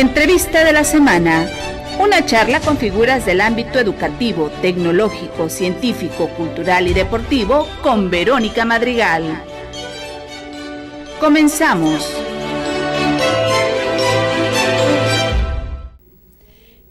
Entrevista de la semana. Una charla con figuras del ámbito educativo, tecnológico, científico, cultural y deportivo con Verónica Madrigal. Comenzamos.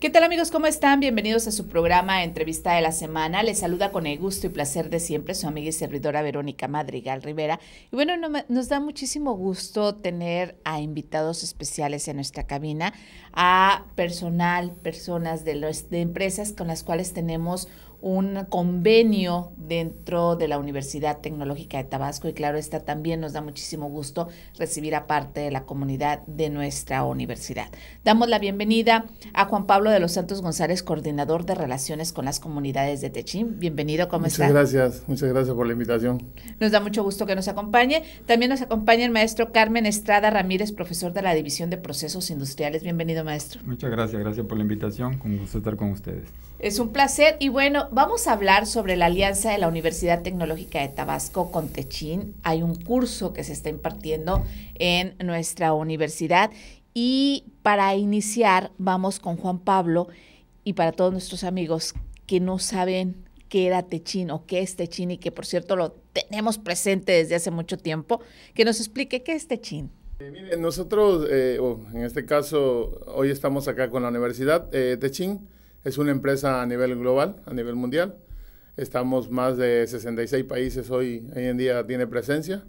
¿Qué tal amigos? ¿Cómo están? Bienvenidos a su programa Entrevista de la Semana. Les saluda con el gusto y placer de siempre su amiga y servidora Verónica Madrigal Rivera. Y bueno, nos da muchísimo gusto tener a invitados especiales en nuestra cabina, a personal, personas de, los, de empresas con las cuales tenemos un convenio dentro de la Universidad Tecnológica de Tabasco y claro, esta también nos da muchísimo gusto recibir a parte de la comunidad de nuestra universidad. Damos la bienvenida a Juan Pablo de los Santos González, coordinador de relaciones con las comunidades de Techín. Bienvenido, ¿cómo está? Muchas gracias, muchas gracias por la invitación. Nos da mucho gusto que nos acompañe. También nos acompaña el maestro Carmen Estrada Ramírez, profesor de la División de Procesos Industriales. Bienvenido, maestro. Muchas gracias, gracias por la invitación. Con gusto estar con ustedes. Es un placer y bueno, vamos a hablar sobre la alianza de la Universidad Tecnológica de Tabasco con Techín. Hay un curso que se está impartiendo en nuestra universidad y para iniciar vamos con Juan Pablo y para todos nuestros amigos que no saben qué era Techín o qué es Techín y que por cierto lo tenemos presente desde hace mucho tiempo, que nos explique qué es Techín. Eh, nosotros, eh, en este caso, hoy estamos acá con la Universidad eh, Techín. Es una empresa a nivel global, a nivel mundial. Estamos más de 66 países hoy, en día tiene presencia.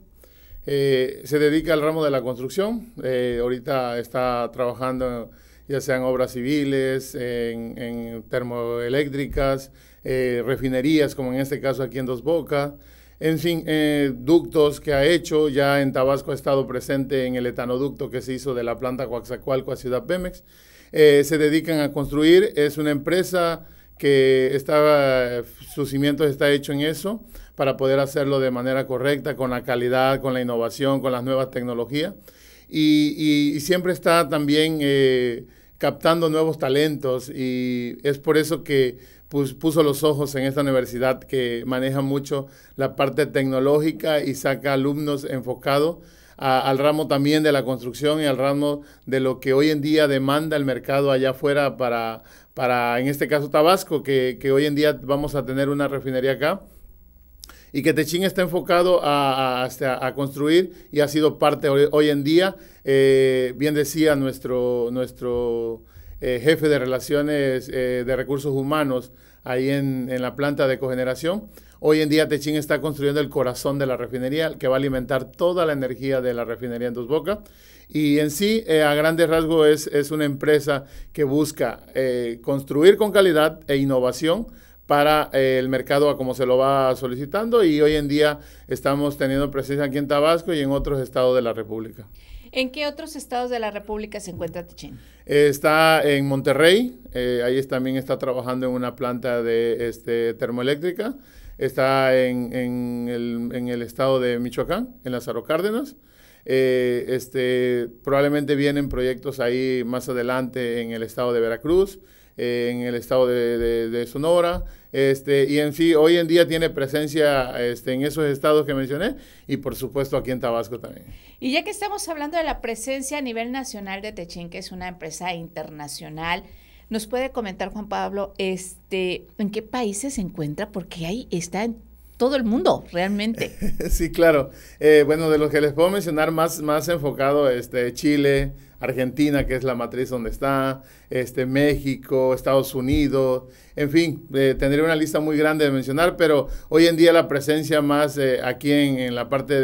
Eh, se dedica al ramo de la construcción. Eh, ahorita está trabajando ya sean obras civiles, en, termoeléctricas, eh, refinerías, como en este caso aquí en Dos Bocas. En fin, ductos que ha hecho, ya en Tabasco ha estado presente en el etanoducto que se hizo de la planta Coaxacualco a Ciudad Pemex. Eh, se dedican a construir. Es una empresa que está, sus cimientos está hecho en eso para poder hacerlo de manera correcta, con la calidad, con la innovación, con las nuevas tecnologías. Y, siempre está también eh, captando nuevos talentos y es por eso que pues, puso los ojos en esta universidad que maneja mucho la parte tecnológica y saca alumnos enfocados al ramo también de la construcción y al ramo de lo que hoy en día demanda el mercado allá afuera para, para en este caso Tabasco, que, hoy en día vamos a tener una refinería acá y que Techín está enfocado a, este, construir y ha sido parte hoy, en día. Eh, bien decía nuestro, nuestro eh, jefe de relaciones eh, de recursos humanos, ahí en, la planta de cogeneración. Hoy en día Techín está construyendo el corazón de la refinería, que va a alimentar toda la energía de la refinería en Dos Bocas. Y en sí, eh, a grandes rasgos, es, una empresa que busca eh, construir con calidad e innovación para eh, el mercado a como se lo va solicitando y hoy en día estamos teniendo presencia aquí en Tabasco y en otros estados de la República. ¿En qué otros estados de la República se encuentra Tichín? Eh, está en Monterrey, eh, ahí también está trabajando en una planta de este, termoeléctrica. Está en, el, estado de Michoacán, en las Cárdenas. Eh, este, probablemente vienen proyectos ahí más adelante en el estado de Veracruz, en el estado de Sonora, este, y en sí, hoy en día tiene presencia este, en esos estados que mencioné y por supuesto aquí en Tabasco también. Y ya que estamos hablando de la presencia a nivel nacional de Techín, que es una empresa internacional, ¿nos puede comentar, Juan Pablo, este, en qué países se encuentra? Porque ahí está en todo el mundo, realmente. sí, claro. Eh, bueno, de los que les puedo mencionar más, más enfocado, este, Chile, Argentina, que es la matriz donde está, este, México, Estados Unidos, en fin, eh, tendría una lista muy grande de mencionar, pero hoy en día la presencia más eh, aquí en, la parte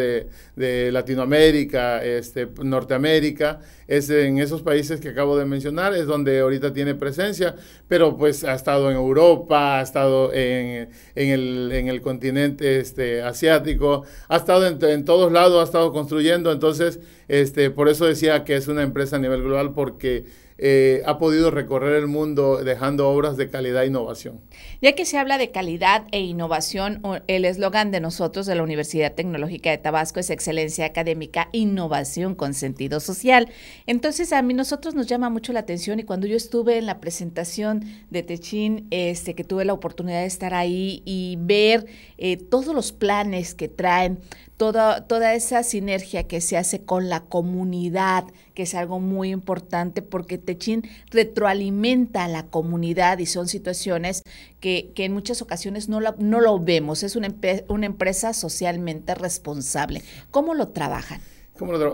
de, Latinoamérica, este, Norteamérica, es en esos países que acabo de mencionar, es donde ahorita tiene presencia, pero pues ha estado en Europa, ha estado en, el, en el, continente este, asiático, ha estado en todos lados, ha estado construyendo, entonces este, por eso decía que es una empresa a nivel global porque eh, ha podido recorrer el mundo dejando obras de calidad e innovación. Ya que se habla de calidad e innovación, el eslogan de nosotros de la Universidad Tecnológica de Tabasco es excelencia académica, innovación con sentido social. Entonces a mí nosotros nos llama mucho la atención y cuando yo estuve en la presentación de Techín, este, que tuve la oportunidad de estar ahí y ver eh, todos los planes que traen toda, esa sinergia que se hace con la comunidad, que es algo muy importante porque Techin retroalimenta a la comunidad y son situaciones que, en muchas ocasiones no, no lo vemos. Es una, empresa socialmente responsable. ¿Cómo lo trabajan?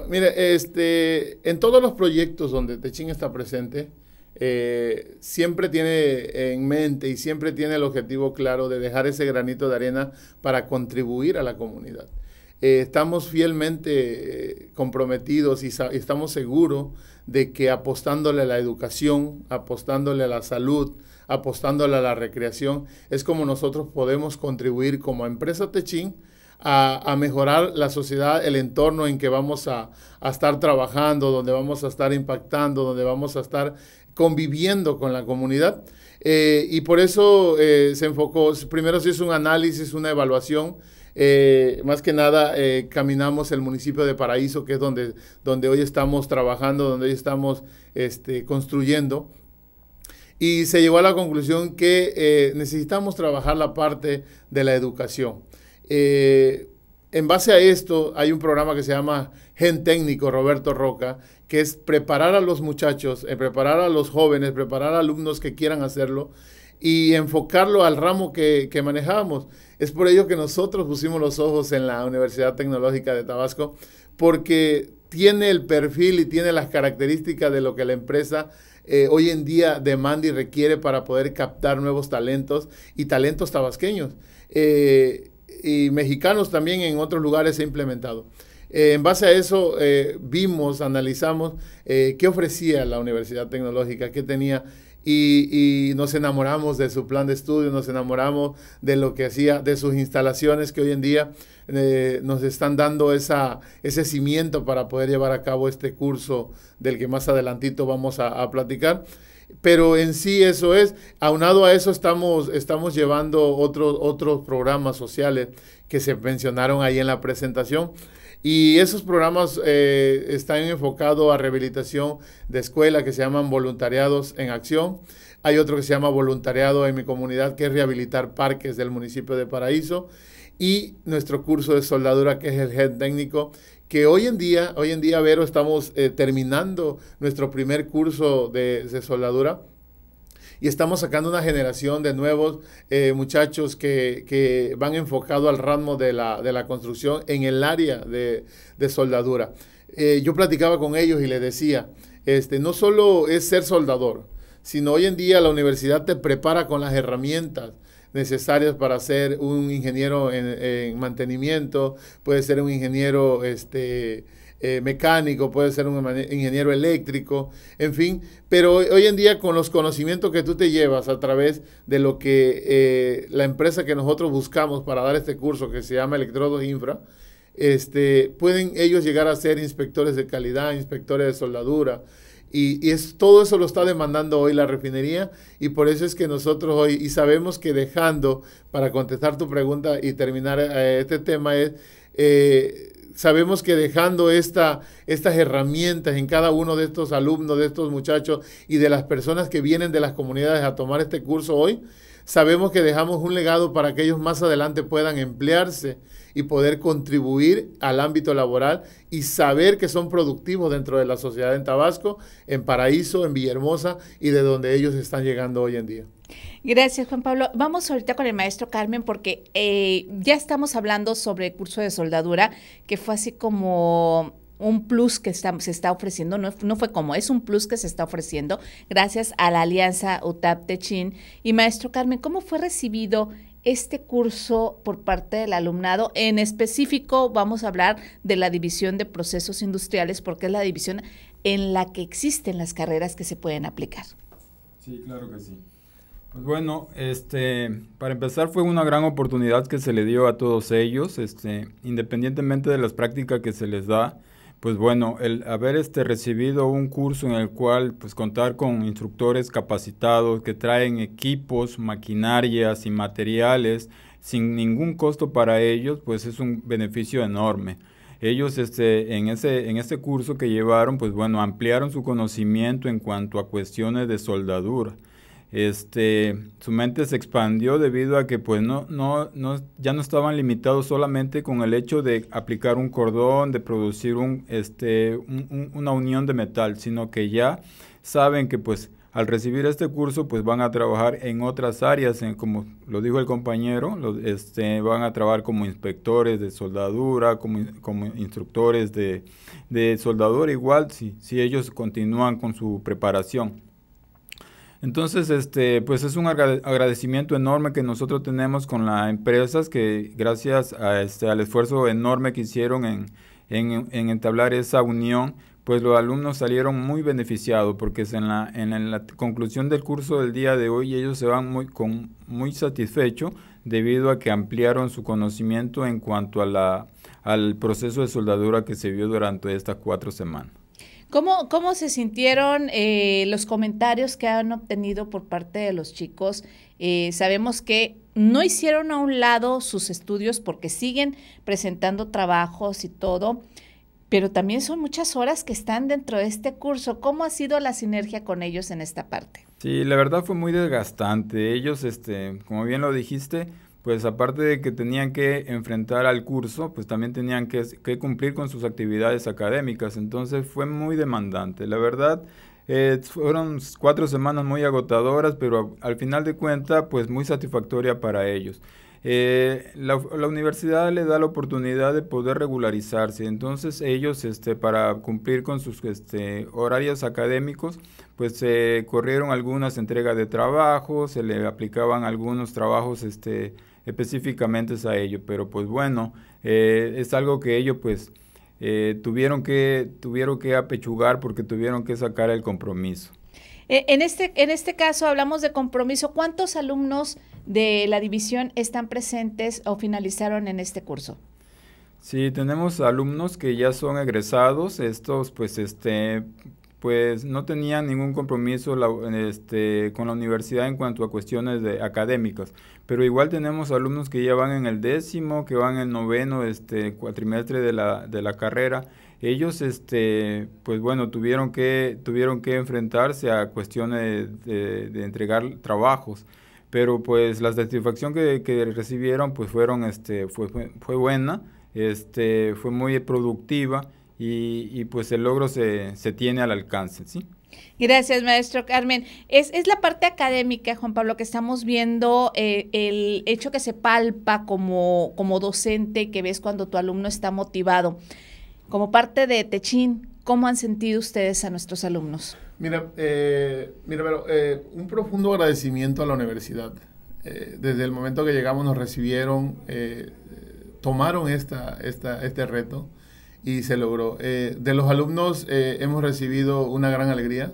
Mire, este, en todos los proyectos donde Techin está presente, eh, siempre tiene en mente y siempre tiene el objetivo claro de dejar ese granito de arena para contribuir a la comunidad. Eh, estamos fielmente eh, comprometidos y, estamos seguros de que apostándole a la educación, apostándole a la salud, apostándole a la recreación, es como nosotros podemos contribuir como empresa Techín a, mejorar la sociedad, el entorno en que vamos a, estar trabajando, donde vamos a estar impactando, donde vamos a estar conviviendo con la comunidad. Eh, y por eso se enfocó, primero se hizo un análisis, una evaluación eh, más que nada eh, caminamos el municipio de Paraíso, que es donde, donde hoy estamos trabajando, donde hoy estamos este, construyendo. Y se llegó a la conclusión que eh, necesitamos trabajar la parte de la educación. en base a esto, hay un programa que se llama Gen Técnico Roberto Roca, que es preparar a los muchachos, preparar a los jóvenes, preparar a alumnos que quieran hacerlo y enfocarlo al ramo que, que manejábamos. Es por ello que nosotros pusimos los ojos en la Universidad Tecnológica de Tabasco, porque tiene el perfil y tiene las características de lo que la empresa eh, hoy en día demanda y requiere para poder captar nuevos talentos y talentos tabasqueños. Eh, y mexicanos también en otros lugares se ha implementado. Eh, en base a eso vimos, analizamos qué ofrecía la Universidad Tecnológica, qué tenía y, nos enamoramos de su plan de estudio, nos enamoramos de lo que hacía, de sus instalaciones que hoy en día eh, nos están dando ese cimiento para poder llevar a cabo este curso del que más adelantito vamos a, a platicar pero en sí eso es. Aunado a eso estamos, estamos llevando otros, otros programas sociales que se mencionaron ahí en la presentación. Y esos programas eh, están enfocados a rehabilitación de escuelas, que se llaman voluntariados en acción. Hay otro que se llama voluntariado en mi comunidad, que es rehabilitar parques del municipio de Paraíso. Y nuestro curso de soldadura, que es el head técnico, que hoy en día, hoy en día, Vero, estamos eh, terminando nuestro primer curso de, de soldadura y estamos sacando una generación de nuevos eh, muchachos que, van enfocados al ramo de la, de la, construcción en el área de, soldadura. Eh, yo platicaba con ellos y les decía, este, no solo es ser soldador, sino hoy en día la universidad te prepara con las herramientas necesarias para ser un ingeniero en, mantenimiento, puede ser un ingeniero este, eh, mecánico, puede ser un ingeniero eléctrico, en fin. Pero hoy, en día con los conocimientos que tú te llevas a través de lo que eh, la empresa que nosotros buscamos para dar este curso que se llama Electrodo Infra, este, pueden ellos llegar a ser inspectores de calidad, inspectores de soldadura. Y, es, todo eso lo está demandando hoy la refinería y por eso es que nosotros hoy, y sabemos que dejando, para contestar tu pregunta y terminar eh, este tema, es Sabemos que dejando estas herramientas en cada uno de estos alumnos, de estos muchachos y de las personas que vienen de las comunidades a tomar este curso hoy, sabemos que dejamos un legado para que ellos más adelante puedan emplearse y poder contribuir al ámbito laboral y saber que son productivos dentro de la sociedad en Tabasco, en Paraíso, en Villahermosa y de donde ellos están llegando hoy en día. Gracias, Juan Pablo. Vamos ahorita con el maestro Carmen porque eh, ya estamos hablando sobre el curso de soldadura, que fue así como un plus que se está ofreciendo, no, no, fue como, es un plus que se está ofreciendo gracias a la alianza UTAP Techin. Y maestro Carmen, ¿cómo fue recibido este curso por parte del alumnado? En específico vamos a hablar de la división de procesos industriales porque es la división en la que existen las carreras que se pueden aplicar. Sí, claro que sí. Pues bueno, este, para empezar fue una gran oportunidad que se le dio a todos ellos, este, independientemente de las prácticas que se les da, pues bueno, el haber este, recibido un curso en el cual pues contar con instructores capacitados que traen equipos, maquinarias y materiales sin ningún costo para ellos, pues es un beneficio enorme. Ellos este, en, ese, en este curso que llevaron, pues bueno, ampliaron su conocimiento en cuanto a cuestiones de soldadura este, su mente se expandió debido a que pues no, no, no, ya no estaban limitados solamente con el hecho de aplicar un cordón, de producir un, este, una unión de metal, sino que ya saben que pues al recibir este curso pues van a trabajar en otras áreas, como lo dijo el compañero, este, van a trabajar como inspectores de soldadura, como, como instructores de, de soldadura igual, si, si ellos continúan con su preparación. Entonces, este, pues es un agradecimiento enorme que nosotros tenemos con las empresas que gracias a este, al esfuerzo enorme que hicieron en, entablar esa unión, pues los alumnos salieron muy beneficiados porque en la, en la conclusión del curso del día de hoy ellos se van muy, con, muy satisfechos debido a que ampliaron su conocimiento en cuanto a la, al proceso de soldadura que se vio durante estas cuatro semanas. ¿Cómo, cómo se sintieron eh, los comentarios que han obtenido por parte de los chicos? Eh, sabemos que no hicieron a un lado sus estudios porque siguen presentando trabajos y todo, pero también son muchas horas que están dentro de este curso. ¿Cómo ha sido la sinergia con ellos en esta parte? Sí, la verdad fue muy desgastante. Ellos, este, como bien lo dijiste, pues aparte de que tenían que enfrentar al curso, pues también tenían que, cumplir con sus actividades académicas. Entonces fue muy demandante. La verdad, eh, fueron cuatro semanas muy agotadoras, pero al final de cuentas, pues muy satisfactoria para ellos. Eh, la, universidad le da la oportunidad de poder regularizarse, entonces ellos este, para cumplir con sus este, horarios académicos, pues se corrieron algunas entregas de trabajo, se le aplicaban algunos trabajos este, específicamente es a ello. Pero pues bueno, eh, es algo que ellos pues eh, tuvieron, que, tuvieron que apechugar porque tuvieron que sacar el compromiso. E, en este, en este caso hablamos de compromiso. ¿Cuántos alumnos de la división están presentes o finalizaron en este curso? Sí, tenemos alumnos que ya son egresados. Estos, pues, este, pues no tenía ningún compromiso este, con la universidad en cuanto a cuestiones de, académicas. Pero igual tenemos alumnos que ya van en el décimo, que van en el noveno este, cuatrimestre de la, carrera. Ellos, este, pues bueno, tuvieron que, tuvieron que enfrentarse a cuestiones de, entregar trabajos pero pues la satisfacción que, recibieron pues fueron este, fue, buena fue muy productiva y, pues el logro se, tiene al alcance, ¿sí? Gracias, maestro Carmen. Es, la parte académica, Juan Pablo, que estamos viendo, eh, el hecho que se palpa como, como docente, que ves cuando tu alumno está motivado. Como parte de Techín, ¿cómo han sentido ustedes a nuestros alumnos? Mira, eh, mira eh, un profundo agradecimiento a la universidad. desde el momento que llegamos nos recibieron, tomaron esta, esta, este reto y se logró. Eh, de los alumnos eh, hemos recibido una gran alegría.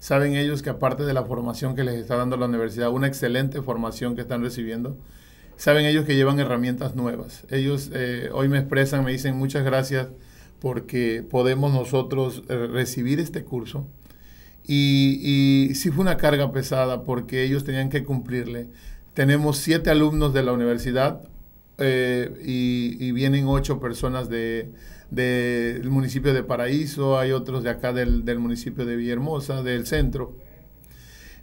Saben ellos que aparte de la formación que les está dando la universidad, una excelente formación que están recibiendo, saben ellos que llevan herramientas nuevas. Ellos eh, hoy me expresan, me dicen muchas gracias porque podemos nosotros recibir este curso. Y, y sí fue una carga pesada porque ellos tenían que cumplirle. Tenemos siete alumnos de la universidad y vienen ocho personas de, del municipio de Paraíso, hay otros de acá del, municipio de Villahermosa, del centro.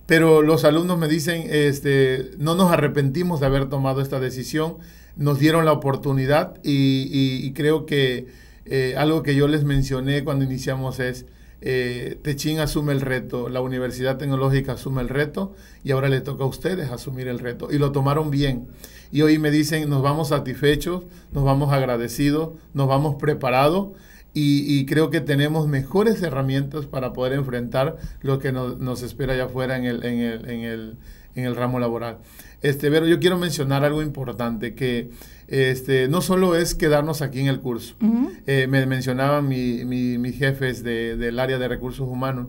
Pero los alumnos me dicen, este, no nos arrepentimos de haber tomado esta decisión, nos dieron la oportunidad y, creo que eh, algo que yo les mencioné cuando iniciamos es, eh, Techín asume el reto, la Universidad Tecnológica asume el reto y ahora le toca a ustedes asumir el reto. Y lo tomaron bien. Y hoy me dicen, nos vamos satisfechos, nos vamos agradecidos, nos vamos preparados y, creo que tenemos mejores herramientas para poder enfrentar lo que nos, espera allá afuera en el, en en el en el ramo laboral. Este, pero yo quiero mencionar algo importante, que este, no solo es quedarnos aquí en el curso. Eh, me mencionaban mis jefes del área de recursos humanos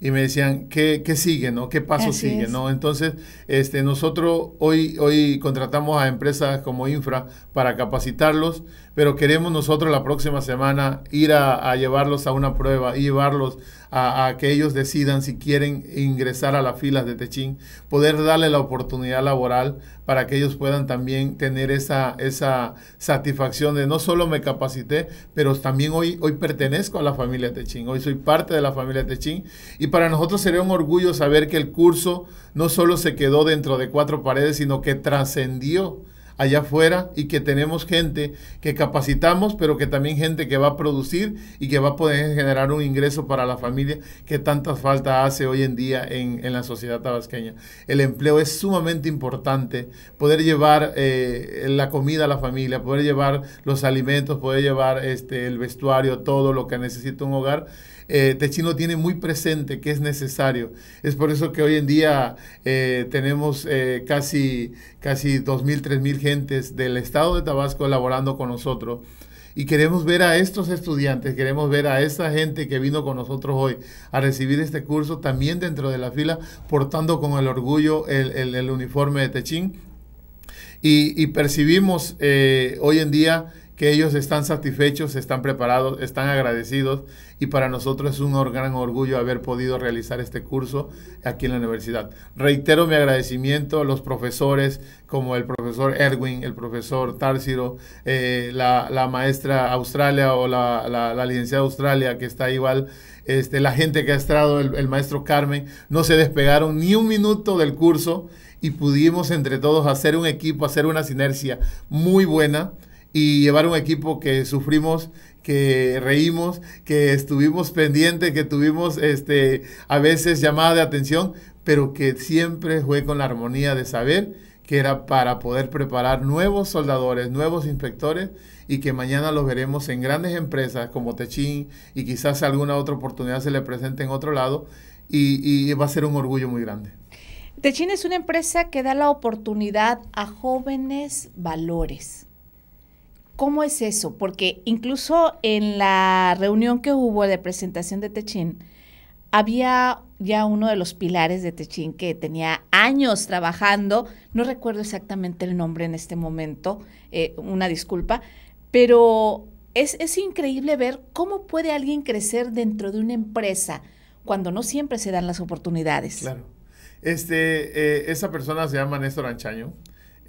y me decían, ¿qué, sigue, no? ¿Qué paso sigue, no? Entonces, este, nosotros hoy, hoy contratamos a empresas como Infra para capacitarlos, pero queremos nosotros la próxima semana ir a, llevarlos a una prueba y llevarlos a, que ellos decidan si quieren ingresar a las filas de Techín, poder darle la oportunidad laboral para que ellos puedan también tener esa, esa satisfacción de no solo me capacité, pero también hoy, hoy pertenezco a la familia Techín, hoy soy parte de la familia Techín y para nosotros sería un orgullo saber que el curso no solo se quedó dentro de cuatro paredes, sino que trascendió allá afuera y que tenemos gente que capacitamos, pero que también gente que va a producir y que va a poder generar un ingreso para la familia que tanta falta hace hoy en día en, la sociedad tabasqueña. El empleo es sumamente importante, poder llevar eh, la comida a la familia, poder llevar los alimentos, poder llevar este, el vestuario, todo lo que necesita un hogar eh, Techino este tiene muy presente que es necesario. Es por eso que hoy en día eh, tenemos eh, casi casi, mil, 2.000, 3.000 gentes del estado de Tabasco laborando con nosotros. Y queremos ver a estos estudiantes, queremos ver a esa gente que vino con nosotros hoy a recibir este curso también dentro de la fila, portando con el orgullo el, uniforme de Techín. Y, y percibimos eh, hoy en día que ellos están satisfechos, están preparados, están agradecidos y para nosotros es un gran orgullo haber podido realizar este curso aquí en la universidad. Reitero mi agradecimiento a los profesores como el profesor Erwin, el profesor Tarsiro, eh, la, maestra Australia o la, la, licenciada Australia que está igual, este, la gente que ha estado, el, el maestro Carmen, no se despegaron ni un minuto del curso y pudimos entre todos hacer un equipo, hacer una sinergia muy buena y llevar un equipo que sufrimos que reímos, que estuvimos pendientes, que tuvimos este, a veces llamada de atención, pero que siempre fue con la armonía de saber que era para poder preparar nuevos soldadores, nuevos inspectores y que mañana los veremos en grandes empresas como Techín y quizás alguna otra oportunidad se le presente en otro lado y, y va a ser un orgullo muy grande. Techín es una empresa que da la oportunidad a jóvenes valores ¿Cómo es eso? Porque incluso en la reunión que hubo de presentación de Techín, había ya uno de los pilares de Techín que tenía años trabajando, no recuerdo exactamente el nombre en este momento, eh, una disculpa, pero es, increíble ver cómo puede alguien crecer dentro de una empresa cuando no siempre se dan las oportunidades. Claro. Este, eh, esa persona se llama Néstor Anchaño.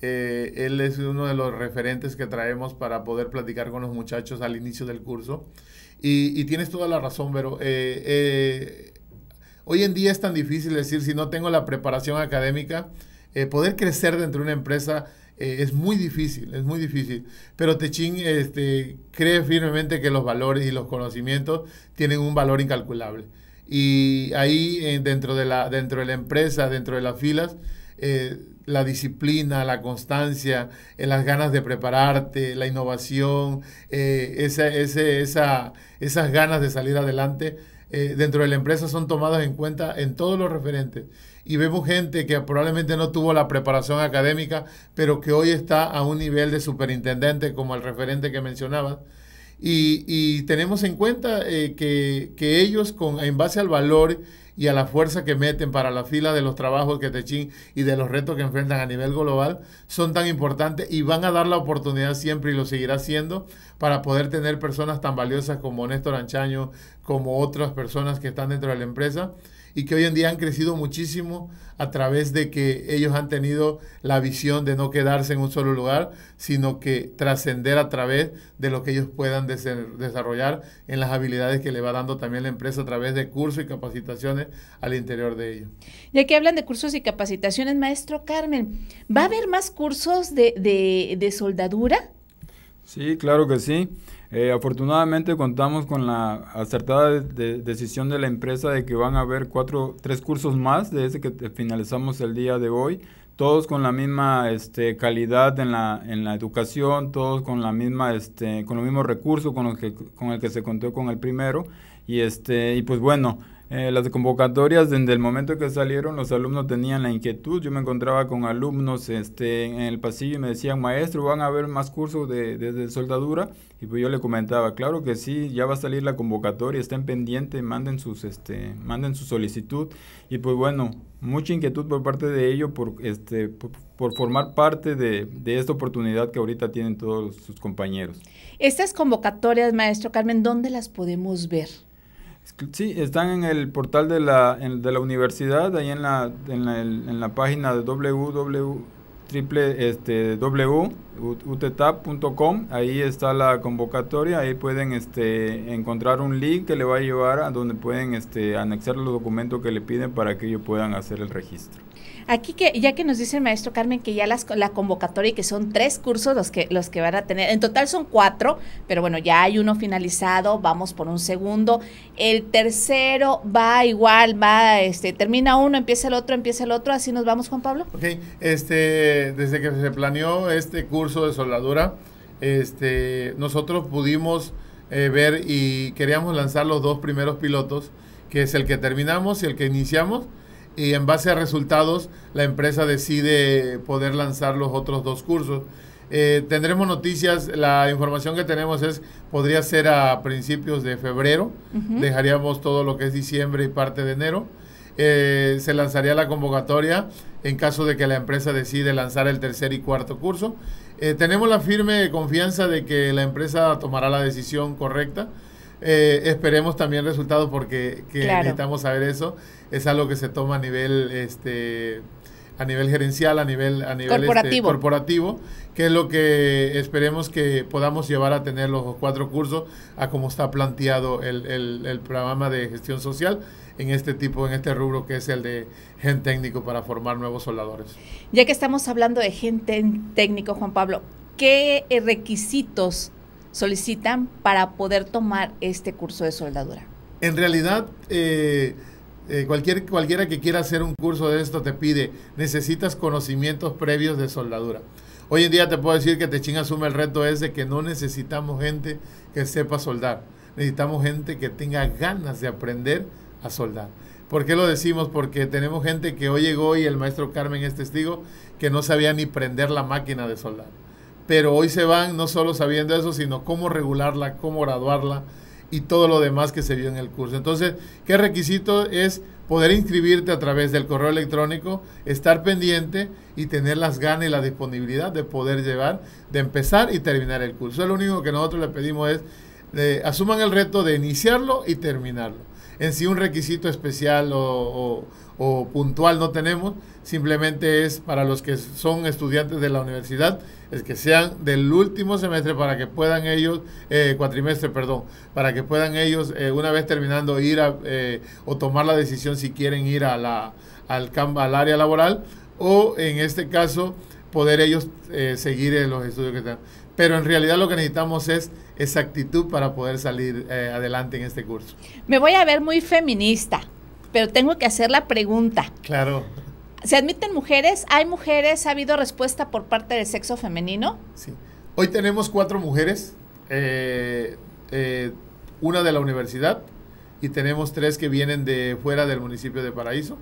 Eh, él es uno de los referentes que traemos para poder platicar con los muchachos al inicio del curso. Y, tienes toda la razón, pero eh, eh, hoy en día es tan difícil decir, si no tengo la preparación académica, poder crecer dentro de una empresa es muy difícil, es muy difícil. Pero Techín este, cree firmemente que los valores y los conocimientos tienen un valor incalculable. Y ahí dentro, de la, dentro de la empresa, dentro de las filas, eh, la disciplina, la constancia, eh, las ganas de prepararte, la innovación, eh, esa, esas ganas de salir adelante, dentro de la empresa son tomadas en cuenta en todos los referentes. Y vemos gente que probablemente no tuvo la preparación académica, pero que hoy está a un nivel de superintendente, como el referente que mencionaba. Y, tenemos en cuenta que, ellos, con, en base al valor y a la fuerza que meten para la fila de los trabajos que te chin y de los retos que enfrentan a nivel global son tan importantes y van a dar la oportunidad siempre y lo seguirá siendo para poder tener personas tan valiosas como Néstor Anchaño, como otras personas que están dentro de la empresa y que hoy en día han crecido muchísimo a través de que ellos han tenido la visión de no quedarse en un solo lugar, sino que trascender a través de lo que ellos puedan desarrollar en las habilidades que le va dando también la empresa a través de cursos y capacitaciones al interior de ellos. Ya que hablan de cursos y capacitaciones, maestro Carmen, ¿va a haber más cursos de, de, de soldadura? Sí, claro que sí. Eh, afortunadamente contamos con la acertada decisión de la empresa de que van a haber cuatro, tres cursos más de ese que finalizamos el día de hoy, todos con la misma este, calidad en la, en la educación, todos con la misma, este, con los mismos recursos con los que, con el que se contó con el primero. Y este, y pues bueno, eh, las convocatorias, desde el momento que salieron, los alumnos tenían la inquietud. Yo me encontraba con alumnos este, en el pasillo y me decían, maestro, ¿van a haber más cursos de, soldadura? Y pues yo le comentaba, claro que sí, ya va a salir la convocatoria, estén pendientes, manden, sus, este, manden su solicitud. Y pues bueno, mucha inquietud por parte de ellos por, este, formar parte de, de, esta oportunidad que ahorita tienen todos sus compañeros. Estas convocatorias, maestro Carmen, ¿dónde las podemos ver? Sí, están en el portal de la, de la universidad, ahí en la, en en la página de www este, www.utetap.com ahí está la convocatoria ahí pueden este encontrar un link que le va a llevar a donde pueden este anexar los documentos que le piden para que ellos puedan hacer el registro Aquí que ya que nos dice el maestro Carmen que ya las, la convocatoria y que son tres cursos los que los que van a tener, en total son cuatro, pero bueno ya hay uno finalizado, vamos por un segundo, el tercero va igual, va este termina uno, empieza el otro, empieza el otro, así nos vamos Juan Pablo. Ok, este desde que se planeó este curso de soldadura, este nosotros pudimos eh, ver y queríamos lanzar los dos primeros pilotos, que es el que terminamos y el que iniciamos y en base a resultados la empresa decide poder lanzar los otros dos cursos. Eh, tendremos noticias, la información que tenemos es, podría ser a principios de febrero, dejaríamos todo lo que es diciembre y parte de enero. Eh, se lanzaría la convocatoria en caso de que la empresa decide lanzar el tercer y cuarto curso. Eh, tenemos la firme confianza de que la empresa tomará la decisión correcta. Eh, esperemos también resultados porque necesitamos saber eso. Es algo que se toma a nivel este a nivel gerencial, a nivel, a nivel este, corporativo. corporativo, que es lo que esperemos que podamos llevar a tener los cuatro cursos a como está planteado el, programa de gestión social en este tipo, en este rubro que es el de gen técnico para formar nuevos soldadores. Ya que estamos hablando de gente técnico, Juan Pablo, ¿qué eh, requisitos solicitan para poder tomar este curso de soldadura? En realidad, eh, eh, cualquier, cualquiera que quiera hacer un curso de esto te pide, necesitas conocimientos previos de soldadura. Hoy en día te puedo decir que chingas asume el reto es de que no necesitamos gente que sepa soldar. Necesitamos gente que tenga ganas de aprender a soldar. ¿Por qué lo decimos? Porque tenemos gente que hoy llegó y el maestro Carmen es testigo que no sabía ni prender la máquina de soldar pero hoy se van no solo sabiendo eso, sino cómo regularla, cómo graduarla y todo lo demás que se vio en el curso. Entonces, ¿qué requisito es poder inscribirte a través del correo electrónico, estar pendiente y tener las ganas y la disponibilidad de poder llevar, de empezar y terminar el curso? Lo único que nosotros le pedimos es asuman el reto de iniciarlo y terminarlo. En sí un requisito especial o, puntual no tenemos, simplemente es para los que son estudiantes de la universidad, es que sean del último semestre para que puedan ellos, eh, cuatrimestre, perdón, para que puedan ellos, eh, una vez terminando, ir a, eh, o tomar la decisión si quieren ir a la, al, al área laboral o en este caso poder ellos eh, seguir en los estudios que están pero en realidad lo que necesitamos es esa actitud para poder salir eh, adelante en este curso. Me voy a ver muy feminista, pero tengo que hacer la pregunta. Claro. ¿Se admiten mujeres? ¿Hay mujeres? ¿Ha habido respuesta por parte del sexo femenino? Sí. Hoy tenemos cuatro mujeres, eh, eh, una de la universidad y tenemos tres que vienen de fuera del municipio de Paraíso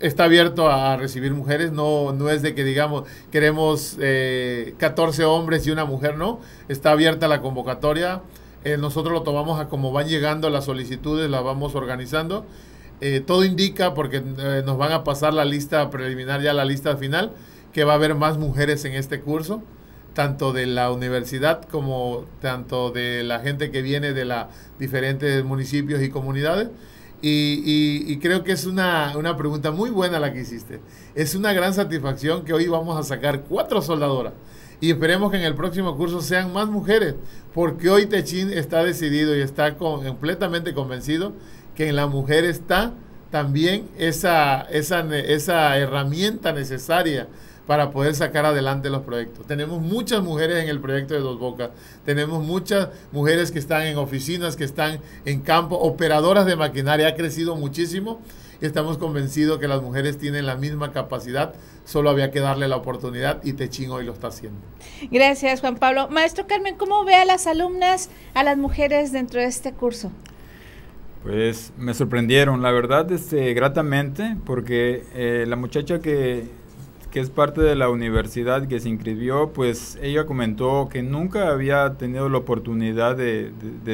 está abierto a recibir mujeres, no, es de que digamos queremos 14 eh, hombres y una mujer, no, está abierta la convocatoria, eh, nosotros lo tomamos a como van llegando las solicitudes, las vamos organizando, eh, todo indica, porque nos van a pasar la lista preliminar ya la lista final, que va a haber más mujeres en este curso, tanto de la universidad como tanto de la gente que viene de los diferentes municipios y comunidades. Y, creo que es una, pregunta muy buena la que hiciste. Es una gran satisfacción que hoy vamos a sacar cuatro soldadoras. Y esperemos que en el próximo curso sean más mujeres, porque hoy Techin está decidido y está completamente convencido que en la mujer está también esa, esa, esa herramienta necesaria para poder sacar adelante los proyectos. Tenemos muchas mujeres en el proyecto de Dos Bocas, tenemos muchas mujeres que están en oficinas, que están en campo, operadoras de maquinaria, ha crecido muchísimo estamos convencidos que las mujeres tienen la misma capacidad, solo había que darle la oportunidad y Techín hoy lo está haciendo. Gracias, Juan Pablo. Maestro Carmen, ¿cómo ve a las alumnas, a las mujeres dentro de este curso? Pues me sorprendieron, la verdad, este, gratamente, porque eh, la muchacha que que es parte de la universidad que se inscribió, pues ella comentó que nunca había tenido la oportunidad de,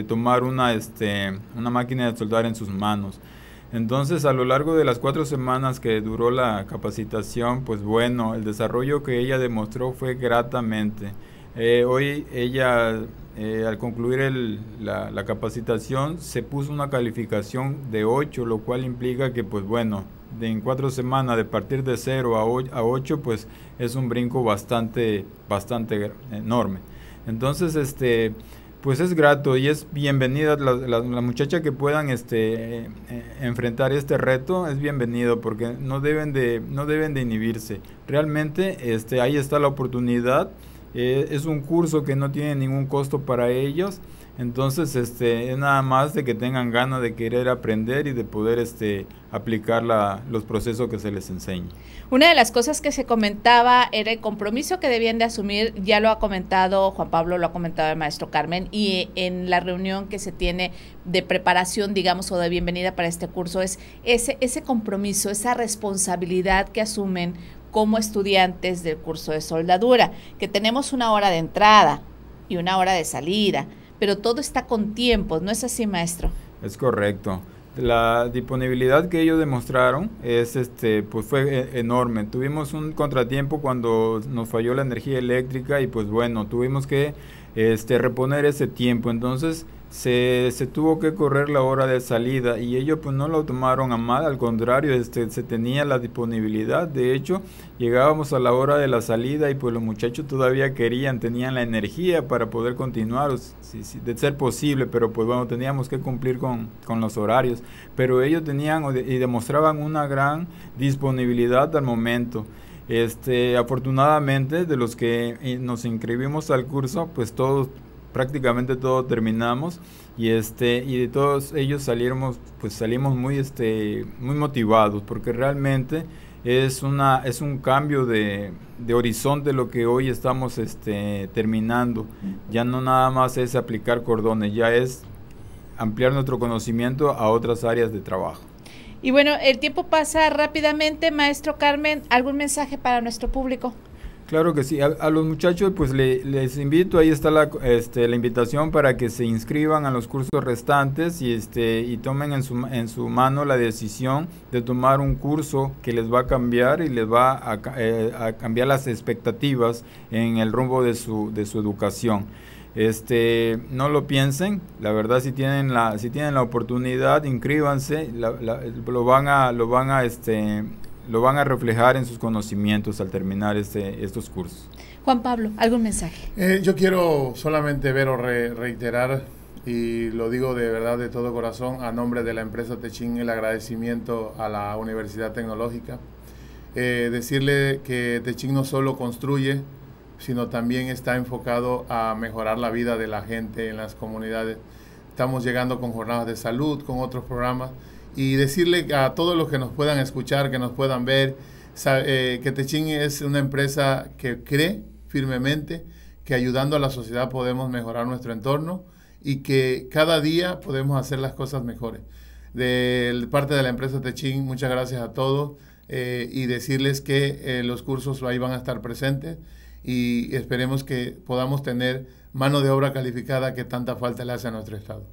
tomar una, este, una máquina de soldar en sus manos. Entonces, a lo largo de las cuatro semanas que duró la capacitación, pues bueno, el desarrollo que ella demostró fue gratamente. Eh, hoy ella, eh, al concluir el, la, la capacitación, se puso una calificación de 8, lo cual implica que, pues bueno, en cuatro semanas de partir de cero a ocho, pues es un brinco bastante, bastante enorme. Entonces, este, pues es grato y es bienvenida la, la muchachas que puedan este, eh, enfrentar este reto, es bienvenido porque no deben de, no deben de inhibirse. Realmente este, ahí está la oportunidad, eh, es un curso que no tiene ningún costo para ellos entonces, este, es nada más de que tengan ganas de querer aprender y de poder este, aplicar la, los procesos que se les enseña. Una de las cosas que se comentaba era el compromiso que debían de asumir, ya lo ha comentado Juan Pablo, lo ha comentado el maestro Carmen, y en la reunión que se tiene de preparación, digamos, o de bienvenida para este curso, es ese, ese compromiso, esa responsabilidad que asumen como estudiantes del curso de soldadura, que tenemos una hora de entrada y una hora de salida pero todo está con tiempo, ¿no es así, maestro? Es correcto. La disponibilidad que ellos demostraron es este pues fue eh, enorme. Tuvimos un contratiempo cuando nos falló la energía eléctrica y pues bueno, tuvimos que este reponer ese tiempo. Entonces, se, tuvo que correr la hora de salida y ellos pues no lo tomaron a mal, al contrario, este, se tenía la disponibilidad, de hecho llegábamos a la hora de la salida y pues los muchachos todavía querían, tenían la energía para poder continuar, de ser posible, pero pues bueno, teníamos que cumplir con, con los horarios, pero ellos tenían y demostraban una gran disponibilidad al momento. Este, afortunadamente, de los que eh, nos inscribimos al curso, pues todos prácticamente todos terminamos y este y de todos ellos salimos pues salimos muy este muy motivados porque realmente es una es un cambio de, de horizonte lo que hoy estamos este terminando ya no nada más es aplicar cordones ya es ampliar nuestro conocimiento a otras áreas de trabajo y bueno el tiempo pasa rápidamente maestro Carmen algún mensaje para nuestro público Claro que sí. A, los muchachos, pues les invito, ahí está la, este, la invitación para que se inscriban a los cursos restantes y, este, y tomen en su, en su mano la decisión de tomar un curso que les va a cambiar y les va a, eh, cambiar las expectativas en el rumbo de su, de su educación este no lo piensen la verdad si tienen la si tienen la oportunidad inscríbanse lo van a lo van a este lo van a reflejar en sus conocimientos al terminar este, estos cursos. Juan Pablo, ¿algún mensaje? Eh, yo quiero solamente ver o reiterar, y lo digo de verdad de todo corazón, a nombre de la empresa Techín, el agradecimiento a la Universidad Tecnológica. Eh, decirle que Techín no solo construye, sino también está enfocado a mejorar la vida de la gente en las comunidades. Estamos llegando con jornadas de salud, con otros programas y decirle a todos los que nos puedan escuchar, que nos puedan ver, eh, que Techin es una empresa que cree firmemente que ayudando a la sociedad podemos mejorar nuestro entorno y que cada día podemos hacer las cosas mejores. De parte de la empresa Techin, muchas gracias a todos eh, y decirles que eh, los cursos ahí van a estar presentes y esperemos que podamos tener mano de obra calificada que tanta falta le hace a nuestro Estado.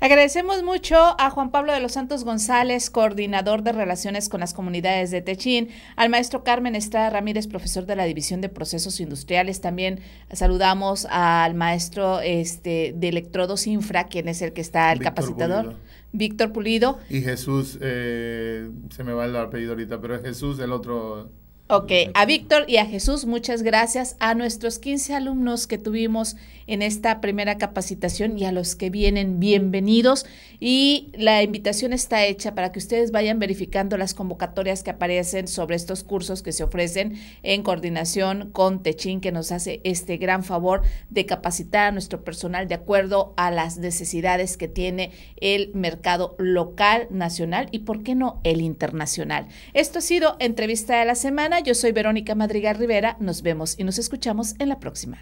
Agradecemos mucho a Juan Pablo de los Santos González, coordinador de relaciones con las comunidades de Techín, al maestro Carmen Estrada Ramírez, profesor de la División de Procesos Industriales. También saludamos al maestro este, de Electrodos Infra, quien es el que está el capacitador. Víctor Pulido. Y Jesús, eh, se me va el apellido ahorita, pero es Jesús el otro Ok, a Víctor y a Jesús, muchas gracias. A nuestros 15 alumnos que tuvimos en esta primera capacitación y a los que vienen, bienvenidos. Y la invitación está hecha para que ustedes vayan verificando las convocatorias que aparecen sobre estos cursos que se ofrecen en coordinación con Techín, que nos hace este gran favor de capacitar a nuestro personal de acuerdo a las necesidades que tiene el mercado local, nacional y, ¿por qué no, el internacional? Esto ha sido entrevista de la semana yo soy Verónica Madrigal Rivera. Nos vemos y nos escuchamos en la próxima.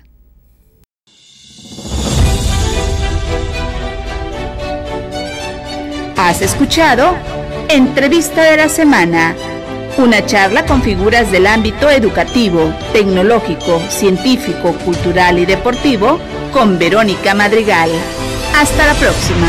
Has escuchado Entrevista de la Semana, una charla con figuras del ámbito educativo, tecnológico, científico, cultural y deportivo con Verónica Madrigal. Hasta la próxima.